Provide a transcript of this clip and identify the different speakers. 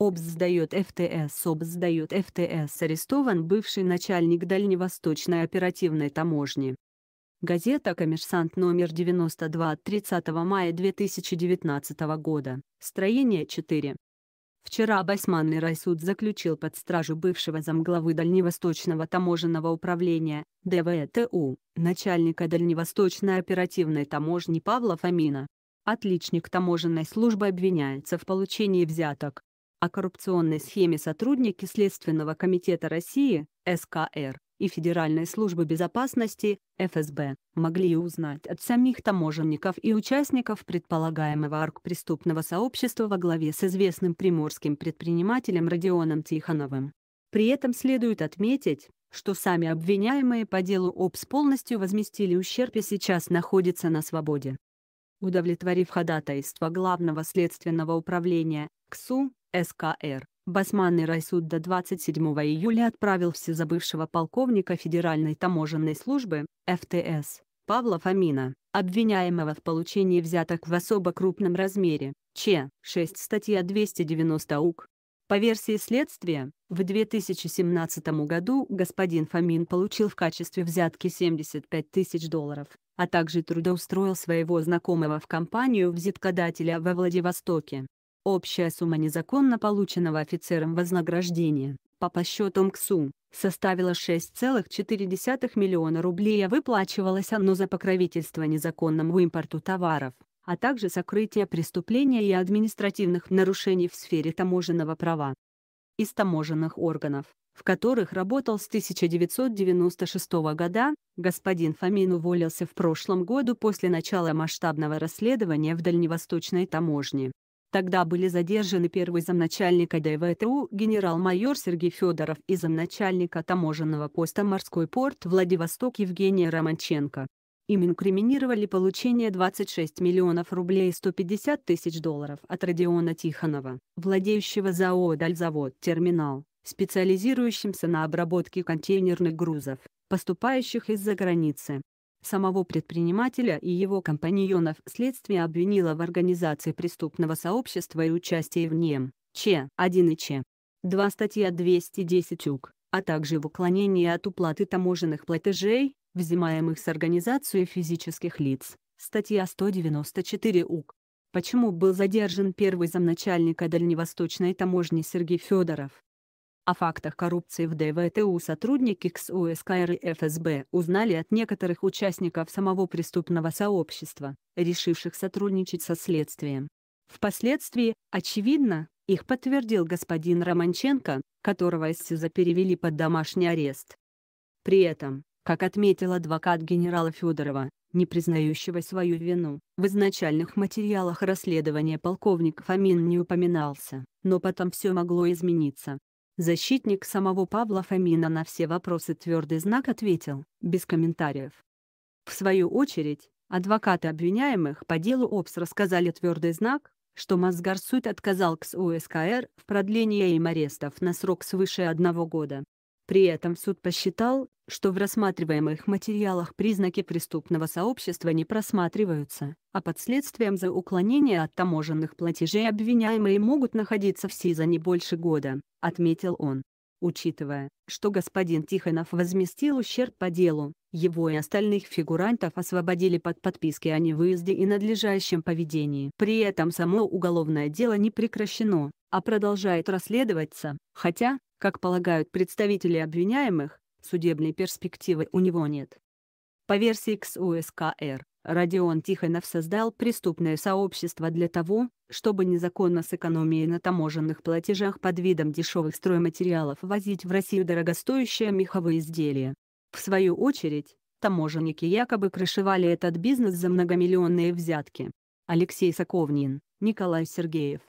Speaker 1: ОБС сдает ФТС, ОБС сдает ФТС, арестован бывший начальник Дальневосточной оперативной таможни. Газета «Коммерсант» номер 92 от 30 мая 2019 года, строение 4. Вчера Басманный райсуд заключил под стражу бывшего замглавы Дальневосточного таможенного управления, ДВТУ, начальника Дальневосточной оперативной таможни Павла Фомина. Отличник таможенной службы обвиняется в получении взяток, о коррупционной схеме сотрудники Следственного комитета России, СКР, и Федеральной службы безопасности, ФСБ, могли узнать от самих таможенников и участников предполагаемого аркпреступного сообщества во главе с известным приморским предпринимателем Родионом Тихоновым. При этом следует отметить, что сами обвиняемые по делу ОПС полностью возместили ущерб и сейчас находятся на свободе. Удовлетворив ходатайство Главного следственного управления, КСУ, СКР. Басманный Райсуд до 27 июля отправил забывшего полковника Федеральной таможенной службы, ФТС, Павла Фомина, обвиняемого в получении взяток в особо крупном размере, Ч. 6 статья 290 УК. По версии следствия, в 2017 году господин Фомин получил в качестве взятки 75 тысяч долларов, а также трудоустроил своего знакомого в компанию взяткодателя во Владивостоке. Общая сумма незаконно полученного офицером вознаграждения, по подсчетам КСУ, составила 6,4 миллиона рублей, и а выплачивалось оно за покровительство незаконному импорту товаров, а также сокрытие преступления и административных нарушений в сфере таможенного права. Из таможенных органов, в которых работал с 1996 года, господин Фомин уволился в прошлом году после начала масштабного расследования в Дальневосточной таможне. Тогда были задержаны первый замначальника ДВТУ генерал-майор Сергей Федоров и замначальника таможенного поста «Морской порт» Владивосток Евгения Романченко. Им инкриминировали получение 26 миллионов рублей и 150 тысяч долларов от Родиона Тихонова, владеющего ЗАО «Дальзавод Терминал», специализирующимся на обработке контейнерных грузов, поступающих из-за границы. Самого предпринимателя и его компаньонов следствие обвинило в организации преступного сообщества и участии в нем, Ч. 1 и Ч. 2 статья 210 УК, а также в уклонении от уплаты таможенных платежей, взимаемых с организации физических лиц, статья 194 УК. Почему был задержан первый замначальника Дальневосточной таможни Сергей Федоров? О фактах коррупции в ДВТУ сотрудники КСУСК и ФСБ узнали от некоторых участников самого преступного сообщества, решивших сотрудничать со следствием. Впоследствии, очевидно, их подтвердил господин Романченко, которого из СИЗО перевели под домашний арест. При этом, как отметил адвокат генерала Федорова, не признающего свою вину, в изначальных материалах расследования полковник Фомин не упоминался, но потом все могло измениться, Защитник самого Павла Фомина на все вопросы твердый знак ответил, без комментариев. В свою очередь, адвокаты обвиняемых по делу ОПС рассказали твердый знак, что Мосгорсуд отказал КСУ СКР в продлении им арестов на срок свыше одного года. При этом суд посчитал, что в рассматриваемых материалах признаки преступного сообщества не просматриваются, а под следствием за уклонение от таможенных платежей обвиняемые могут находиться в СИЗО не больше года, отметил он. Учитывая, что господин Тихонов возместил ущерб по делу, его и остальных фигурантов освободили под подписки о невыезде и надлежащем поведении. При этом само уголовное дело не прекращено, а продолжает расследоваться, хотя, как полагают представители обвиняемых, судебной перспективы у него нет. По версии КСУСКР, Родион Тихонов создал преступное сообщество для того, чтобы незаконно с на таможенных платежах под видом дешевых стройматериалов возить в Россию дорогостоящие меховые изделия. В свою очередь, таможенники якобы крышевали этот бизнес за многомиллионные взятки. Алексей Соковнин, Николай Сергеев.